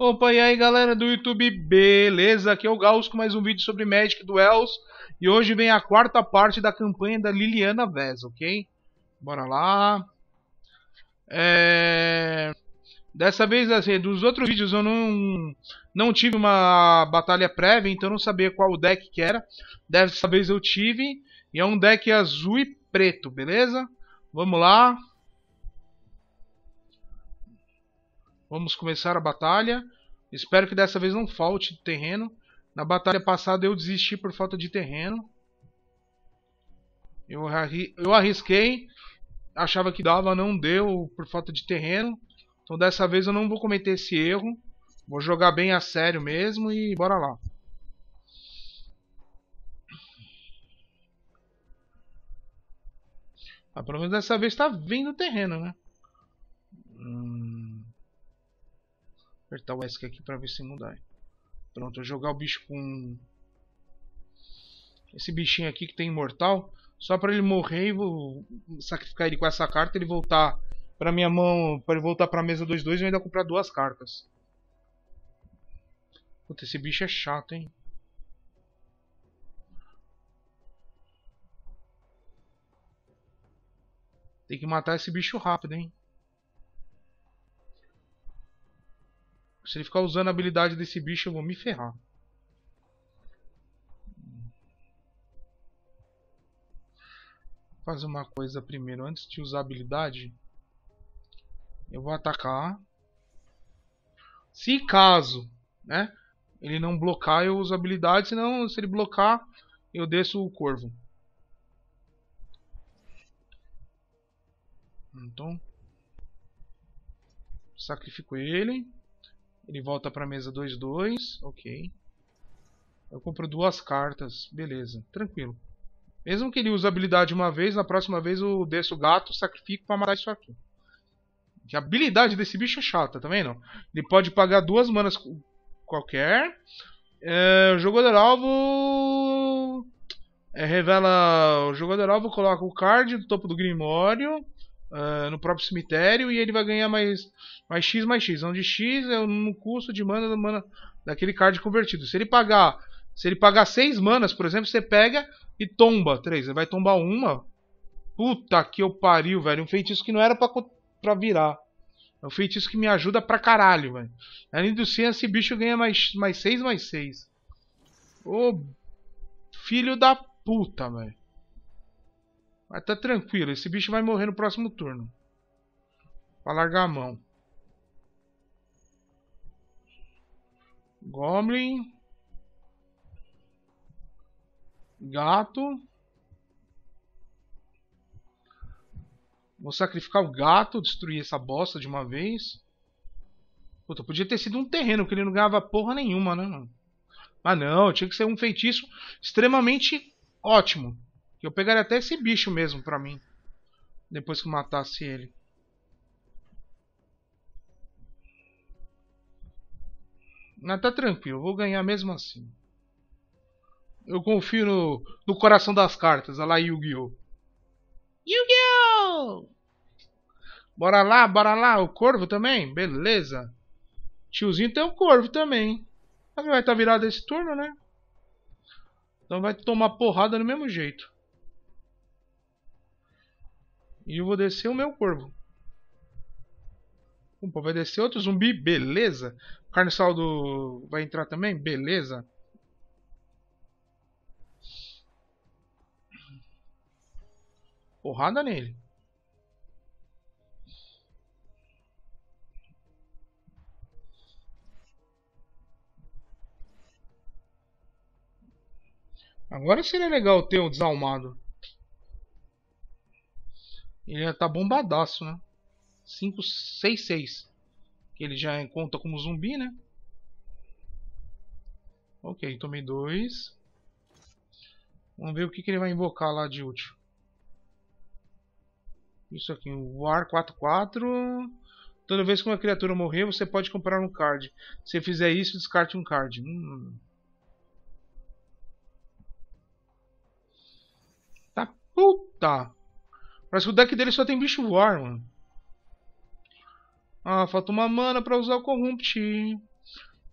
Opa, e aí galera do YouTube, beleza? Aqui é o Gauss com mais um vídeo sobre Magic Duels E hoje vem a quarta parte da campanha da Liliana Vez, ok? Bora lá é... Dessa vez, assim, dos outros vídeos eu não, não tive uma batalha prévia, então não sabia qual deck que era Dessa vez eu tive, e é um deck azul e preto, beleza? Vamos lá Vamos começar a batalha. Espero que dessa vez não falte terreno. Na batalha passada eu desisti por falta de terreno. Eu, arri eu arrisquei. Achava que dava, não deu por falta de terreno. Então dessa vez eu não vou cometer esse erro. Vou jogar bem a sério mesmo e bora lá. Ah, pelo menos dessa vez está vindo terreno, né? Hum... Apertar o ESC aqui para ver se não dá. Pronto, vou jogar o bicho com... Esse bichinho aqui que tem imortal. Só para ele morrer e vou sacrificar ele com essa carta. Ele voltar para minha mão, para ele voltar para a mesa 2-2 eu ainda comprar duas cartas. Puta, esse bicho é chato, hein? Tem que matar esse bicho rápido, hein? Se ele ficar usando a habilidade desse bicho, eu vou me ferrar. Vou fazer uma coisa primeiro. Antes de usar a habilidade, eu vou atacar. Se caso, né? Ele não blocar, eu uso a habilidade. Senão, se ele blocar, eu desço o corvo. Então, sacrifico ele. Ele volta para a mesa 2-2. Ok. Eu compro duas cartas. Beleza, tranquilo. Mesmo que ele use a habilidade uma vez, na próxima vez eu desço o gato, sacrifico para matar isso aqui. A habilidade desse bicho é chata, tá vendo? Ele pode pagar duas manas qualquer. É, o jogador alvo é, revela. O jogador alvo coloca o card do topo do Grimório uh, no próprio cemitério e ele vai ganhar mais, mais X mais X, onde então, X é no custo de mana, mana daquele card convertido. Se ele pagar se ele pagar 6 manas, por exemplo, você pega e tomba 3, ele vai tombar uma. Puta que eu pariu, velho, um feitiço que não era pra, pra virar. É um feitiço que me ajuda pra caralho, velho. Além do sim, esse bicho ganha mais, mais 6, mais 6. Ô, filho da puta, velho. Mas tá tranquilo, esse bicho vai morrer no próximo turno. Pra largar a mão. Goblin. Gato. Vou sacrificar o gato, destruir essa bosta de uma vez. Puta, podia ter sido um terreno, que ele não ganhava porra nenhuma, né, Mas não, tinha que ser um feitiço extremamente ótimo. Eu pegaria até esse bicho mesmo pra mim. Depois que matasse ele. Mas tá tranquilo, vou ganhar mesmo assim. Eu confio no, no coração das cartas, olha lá Yu-Gi-Oh! Yu-Gi-Oh! Bora lá, bora lá, o corvo também? Beleza. Tiozinho tem o corvo também. Mas vai estar tá virado esse turno, né? Então vai tomar porrada do mesmo jeito. E eu vou descer o meu corvo. Opa, vai descer outro zumbi, beleza. carne saldo do... vai entrar também, beleza. Porrada nele. Agora seria legal ter um desalmado. Ele já tá bombadaço, né? 5, 6, 6. Que ele já conta como zumbi, né? Ok, tomei 2. Vamos ver o que, que ele vai invocar lá de útil. Isso aqui, o War 4-4. Toda vez que uma criatura morrer, você pode comprar um card. Se você fizer isso, descarte um card. Hum. Tá puta! Parece que o deck dele só tem bicho voar, mano. Ah, falta uma mana pra usar o Corrupt.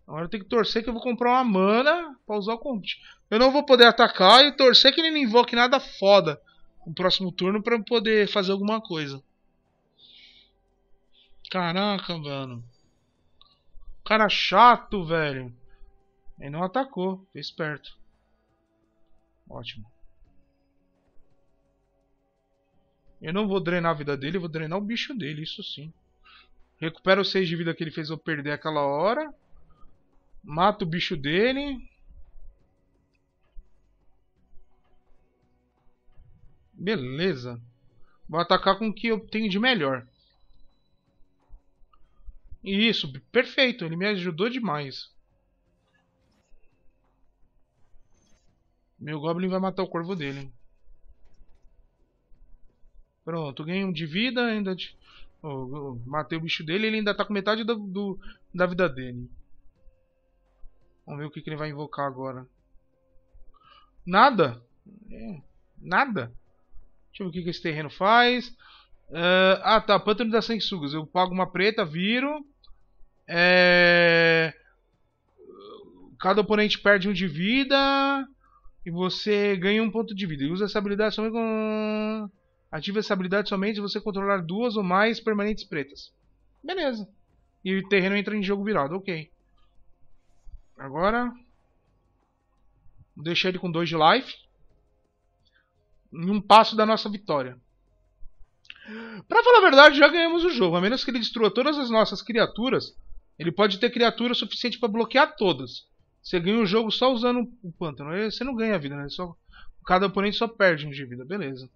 Agora eu tenho que torcer que eu vou comprar uma mana pra usar o Corrupt. Eu não vou poder atacar e torcer que ele não invoque nada foda no próximo turno pra eu poder fazer alguma coisa. Caraca, mano. Cara chato, velho. Ele não atacou. Fez esperto. Ótimo. Eu não vou drenar a vida dele, eu vou drenar o bicho dele, isso sim. Recupera os 6 de vida que ele fez eu perder aquela hora. Mata o bicho dele. Beleza. Vou atacar com o que eu tenho de melhor. Isso, perfeito. Ele me ajudou demais. Meu Goblin vai matar o corvo dele. Pronto, ganhei um de vida, ainda. De... Oh, matei o bicho dele ele ainda tá com metade do, do, da vida dele. Vamos ver o que, que ele vai invocar agora. Nada. É, nada. Deixa eu ver o que, que esse terreno faz. Uh, ah, tá. Pântano das Sanguessugas. Eu pago uma preta, viro. É... Cada oponente perde um de vida. E você ganha um ponto de vida. E usa essa habilidade somente com... Ativa essa habilidade somente se você controlar duas ou mais permanentes pretas. Beleza. E o terreno entra em jogo virado, ok. Agora... Deixei ele com dois de life. Em um passo da nossa vitória. Pra falar a verdade, já ganhamos o jogo. A menos que ele destrua todas as nossas criaturas, ele pode ter criatura suficiente para bloquear todas. Você ganha o jogo só usando o pântano. Você não ganha vida, né? Só... Cada oponente só perde um de vida. Beleza.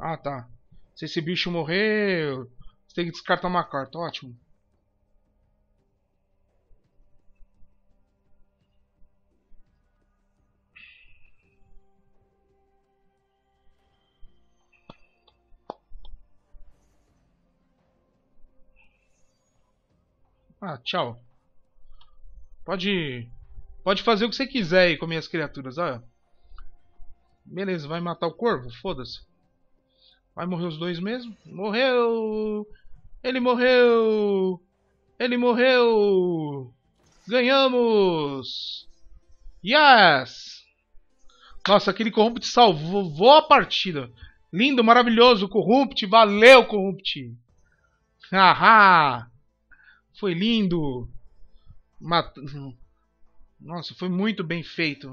Ah, tá. Se esse bicho morrer, você tem que descartar uma carta. Ótimo. Ah, tchau. Pode. Pode fazer o que você quiser aí com minhas criaturas, olha. Beleza, vai matar o corvo? Foda-se. Vai morrer os dois mesmo? Morreu! Ele morreu! Ele morreu! Ganhamos! Yes! Nossa, aquele Corrupt salvou a partida. Lindo, maravilhoso, Corrupt. Valeu, Corrupt. Haha! Foi lindo. Mat... Nossa, foi muito bem feito.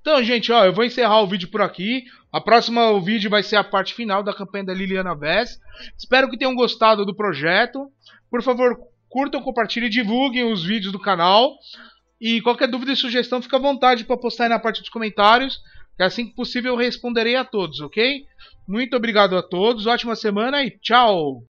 Então, gente, ó, eu vou encerrar o vídeo por aqui. A próxima o vídeo vai ser a parte final da campanha da Liliana Vess. Espero que tenham gostado do projeto. Por favor, curtam, compartilhem e divulguem os vídeos do canal. E qualquer dúvida e sugestão, fica à vontade para postar aí na parte dos comentários. Que assim que possível eu responderei a todos, ok? Muito obrigado a todos, ótima semana e tchau!